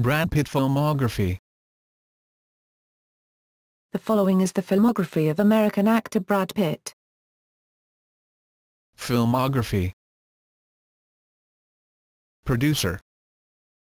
Brad Pitt filmography The following is the filmography of American actor Brad Pitt. Filmography Producer